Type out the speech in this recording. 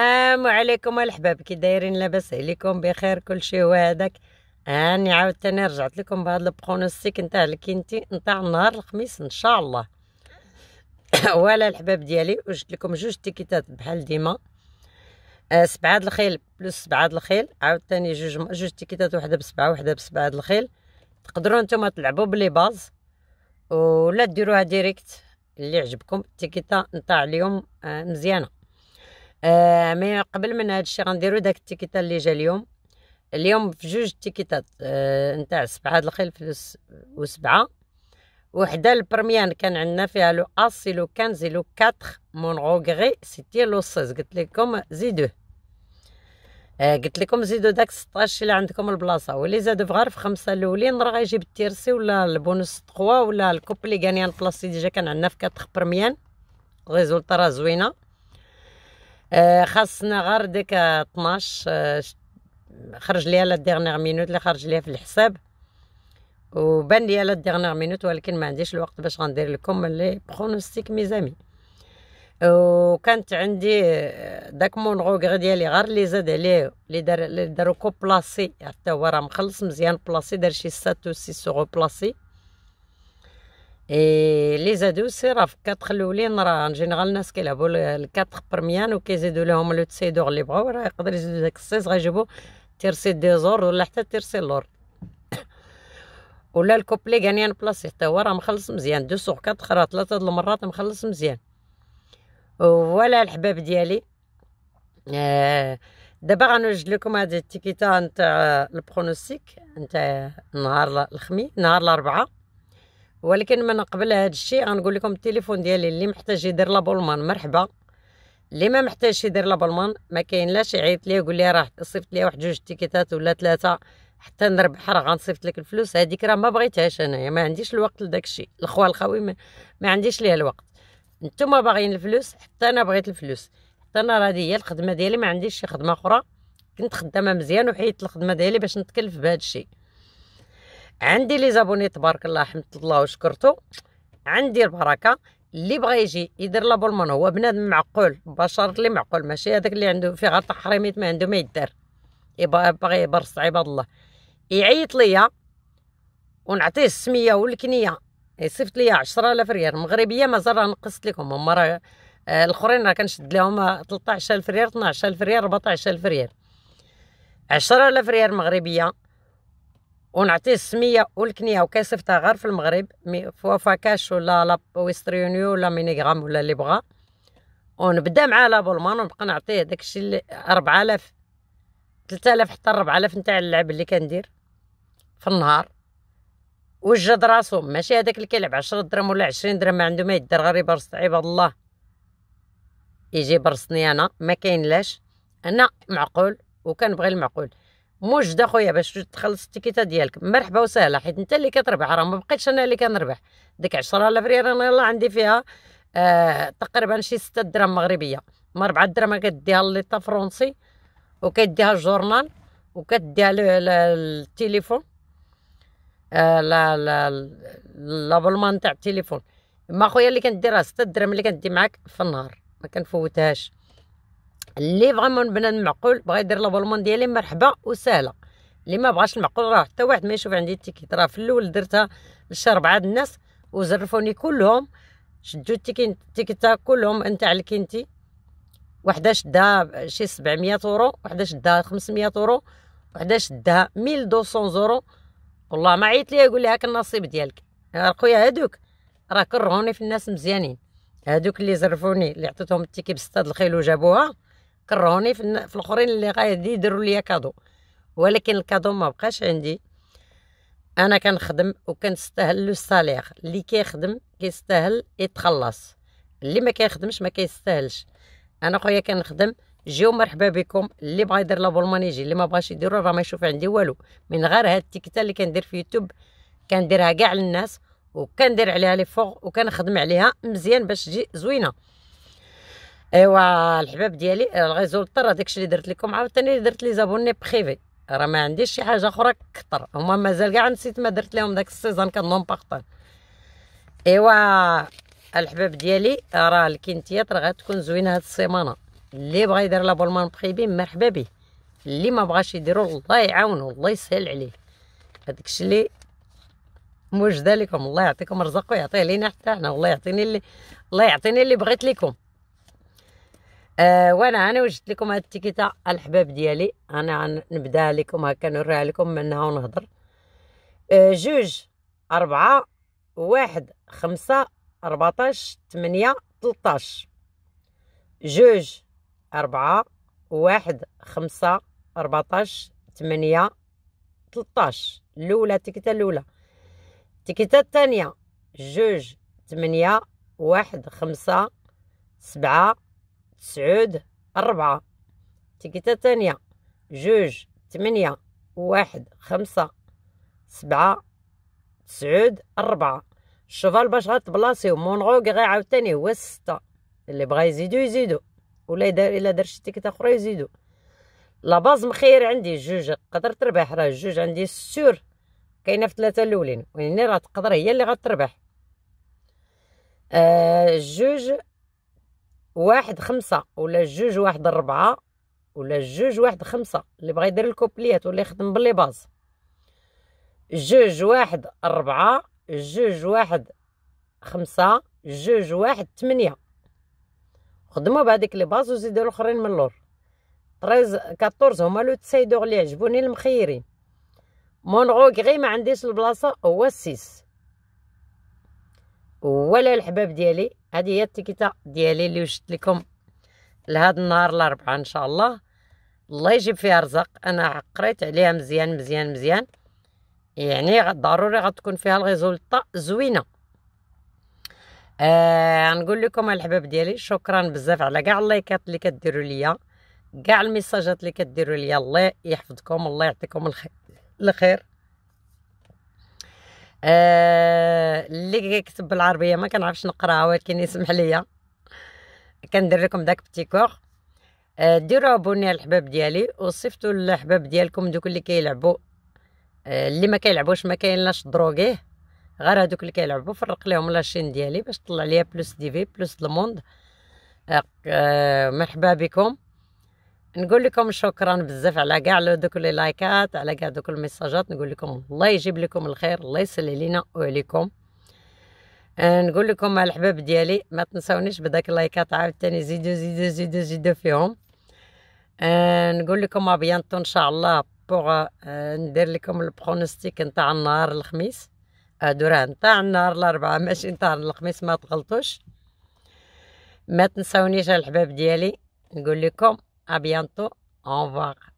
السلام عليكم الحباب كي دايرين لاباس عليكم بخير كل شيء وهذاك هاني عاود رجعت لكم بهذا البرونوستيك نتاع الكينتي نتاع نهار الخميس ان شاء الله ولا الحباب ديالي وجدت لكم جوج تيكيتات بحال ديما آه سبعة الخيل بلس سبعة الخيل عاود جوج جوج تيكيتات وحده بسبعة وحده بسبعة الخيل تقدروا نتوما تلعبوا بلي باز ولا ديروها ديريكت اللي عجبكم التيكيتا نتاع اليوم آه مزيانه آه، مي قبل من هذا الشيء غنديرو داك التيكيتا اللي جا اليوم اليوم في جوج تيكيتات آه نتاع سبعة الخلف وسبعة وحده البرميان كان عندنا فيها لو اسي لو كانزي لو كاتر مون روغري سيتي لو سيز قلت لكم زيدوه آه قلت لكم زيدو داك 16 اللي عندكم البلاصه واللي زاد في غير في خمسه الاولين راه غيجيب التيرسي ولا البونص تقوا ولا الكوب اللي غانيان بلاصتي ديجا كان عندنا في 4 برميان ريزولطا راه زوينه آه، خاصنا غير ديك 12 آه، خرج ليا لا ديرنيغ مينوت اللي خرج ليا في الحساب وبان ليا لا ديرنيغ مينوت ولكن ما عنديش الوقت باش غندير لكم لي برونوستيك ميزامي وكانت عندي آه، داك مون غوغري ديالي غير لي زاد عليه لي دار لي دارو كو حتى هو راه مخلص مزيان بلاسي دار شي سات و سي سوغو بلاصي اي لي زادو سي راه في كاتخ الاولين راه ان جينيرال الناس كيلعبوا الكاتخ برميان وكيزيدوا لهم لو تسيدور اللي بغاو راه يقدر يزيدوا داك السيز غيجيبوا تيرسي زور ولا حتى تيرسي لور ولا الكوبلي غانيان بلاصي حتى هو راه مخلص مزيان دو سوغ كاتخ راه ثلاثه د المرات مخلص مزيان ولا الحباب ديالي دابا غنوجد لكم هاد التيكيتا نتاع البرونوستيك نتاع نهار الخميس نهار الاربعاء ولكن من قبل هذا الشيء غنقول لكم التليفون ديالي اللي محتاج يدير لابولمان مرحبا اللي ما محتاجش يدير لابولمان ما كاين لاش يعيط ليا يقول لي راه صيفط ليا واحد جوج تيكيتات ولا ثلاثه حتى نربح راه غنصيفط لك الفلوس هذيك راه ما بغيتهاش انايا ما عنديش الوقت لذاك الشيء الخوال الخاوي ما, ما عنديش ليها الوقت نتوما باغيين الفلوس حتى انا بغيت الفلوس حتى انا راه هي الخدمه ديالي ما عنديش شي خدمه اخرى كنت خدامه مزيان وحيدت الخدمه ديالي باش نتكلف بهذا الشيء عندي لي زابوني تبارك الله حمدت الله وشكرته عندي البركه اللي بغى يجي يدير لابولمون هو بنادم معقول بشر اللي معقول ماشي هذاك اللي عنده في غير تحريميت ما عنده ما يدار باغي يبرص عباد الله يعيط ليا ونعطيه السميه والكنيه يصيفط إيه، ليا 10000 ريال مغربيه مازال راه نقصت لكم هما راه آه، الاخرين راه كنشد لهم 13000 ريال 12000 ريال 14000 ريال 10000 ريال مغربيه ونعطيه السميه والكنيه وكيصيفطها غير في المغرب مي فوا فاكاش ولا لا ويستريونيو ولا مينيغرام ولا اللي بغا ونبدا مع لابولمان ونبقى نعطيه داكشي اللي 4000 3000 حتى 4000 نتاع اللعب اللي كندير في النهار وجد راسو ماشي هذاك اللي كيلعب 10 درهم ولا 20 درهم ما عنده ما يدير غير يبرص عباد الله يجي برصني انا ما كاينلاش انا معقول وكنبغي المعقول موجد اخويا باش تخلص التيكيتا ديالك مرحبا وسهلا حيت انت اللي كتربح راه ما بقيتش انا اللي كنربح ديك 10000 ريال انا يلاه عندي فيها آه تقريبا شي 6 دراهم مغربيه ما 4 دراهم كديها لليطا فرونسي وكديها الجورنال وكديها التليفون آه لا لا لابلمان تاع التليفون ما خويا اللي كندير راه 6 دراهم اللي كندي معاك في النهار ما كنفوتهاش اللي فريمون بنادم معقول بغا يدير لابولمون ديالي مرحبا وسهلا اللي ما بغاش المعقول راه حتى واحد ما يشوف عندي التيكيت راه في الاول درتها لشهر بعض الناس وزرفوني كلهم شدو التيكيت التيكيتا كلهم نتاع الكينتي وحده شدها شي 700 اورو وحده شدها 500 اورو وحده شدها 1200 اورو والله ما عيط ليها يقول لي هاك النصيب ديالك خويا هادوك راه كرهوني في الناس مزيانين هادوك اللي زرفوني اللي عطيتهم التيكي بسته الخيل وجابوها كرهوني في, في الاخرين اللي غادي يديروا ليا كادو ولكن الكادو ما بقاش عندي انا كنخدم وكنستاهل لو سالير اللي كيخدم كيستاهل يتخلص اللي ما كيخدمش ما كيستاهلش انا خويا كنخدم جيو مرحبا بكم اللي بغا يدير لابول مانيجي اللي ما بغاش يديرو راه ما يشوف عندي والو من غير هاد التيكتا اللي كندير في يوتيوب كنديرها كاع للناس وكندير عليها لي فوغ وكنخدم عليها مزيان باش تجي زوينه ايوا الحباب ديالي الغيزولطر راه داكشي اللي درت لكم عاوتاني درت لي زابوني بريفي راه ما عنديش شي حاجه اخرى كثر هما مازال كاع نسيت ما درت لهم داك السيزون كنهم باغطاج ايوا الحباب ديالي راه الكنتيات راه غتكون زوينه هاد السيمانه اللي بغى يدير لابولمان بريفي مرحبا به اللي ما بغاش يديرو الله يعاونو الله يسهل عليه هذاك الشيء اللي موجده لكم الله يعطيكم رزق ويعطيه لينا حتى حنا والله يعطيني اللي الله يعطيني اللي بغيت لكم آه وانا انا وجدت لكم هاد التيكيتا الحباب ديالي انا نبدا لكم هكا نوريها لكم منها ونهضر آه، جوج أربعة واحد خمسة أربعتاش تمنية تلطاش جوج أربعة واحد خمسة أربعتاش تمنية تلطاش الأولى التيكيتا الأولى التيكيتا الثانية جوج تمنية واحد خمسة سبعة تسعود أربعة تيكيتا تانية جوج تمنية واحد خمسة سبعة تسعود أربعة الشوفال باش غتبلاصيو مونغوك غي عاوتاني هو ستة اللي بغا يزيدو يزيدو ولا دار الا دار شي تيكيتا اخرى يزيدو لا باز مخير عندي جوج تقدر تربح راه جوج عندي سور كاينه في ثلاثه الاولين وهنا راه تقدر هي اللي غتربح آه جوج واحد خمسة ولا جوج واحد ربعة ولا جوج واحد خمسة اللي بغا يدير الكوبليات ولا يخدم باللي باز جوج واحد ربعة جوج واحد خمسة جوج واحد تمنية خدمو بهاديك لي باز وزيدو لخرين من اللور 13 كاتورز هما لو تسايدوغ لي عجبوني المخيرين مونغوك غوكغي ما عنديش البلاصه هو السيس ولا الحباب ديالي هذه هي التيكيتا ديالي اللي وجدت لكم لهذا النهار الاربعاء ان شاء الله الله يجيب فيها رزق انا قريت عليها مزيان مزيان مزيان يعني ضروري غتكون فيها الغيزولطه زوينه آه نقول لكم الحباب ديالي شكرا بزاف على كاع اللايكات اللي كديروا ليا كاع الميساجات اللي كديروا ليا الله يحفظكم الله يعطيكم الخير آه اللي كيكتب بالعربيه ما كنعرفش نقراها ولكن يسمح ليا كندير لكم داك بتيكور آه ديروا ابوني على الحباب ديالي وصيفطوا للحباب ديالكم دوك اللي كيلعبوا آه اللي ما كيلعبوش ما كاينلاش دروغيه غير هذوك اللي كيلعبوا فرق لهم لاشين ديالي باش طلع ليا بلوس دي في بلوس دلموند آه مرحبا بكم نقول لكم شكرا بزاف على كاع دوك لي لايكات على كاع دوك الميساجات نقول لكم الله يجيب لكم الخير الله يسلي لينا وعليكم أه، نقول لكم الحباب ديالي ما تنساونيش بداك اللايكات عاوتاني زيدو زيدو زيدو زيدو فيهم أه، نقول لكم ابيانتو ان شاء الله بوغ ندير لكم البرونستيك نتاع النهار الخميس دران نتاع النهار الاربعاء ماشي نتاع الخميس ما تغلطوش ما تنساونيش الحباب ديالي نقول لكم À bientôt. Au revoir.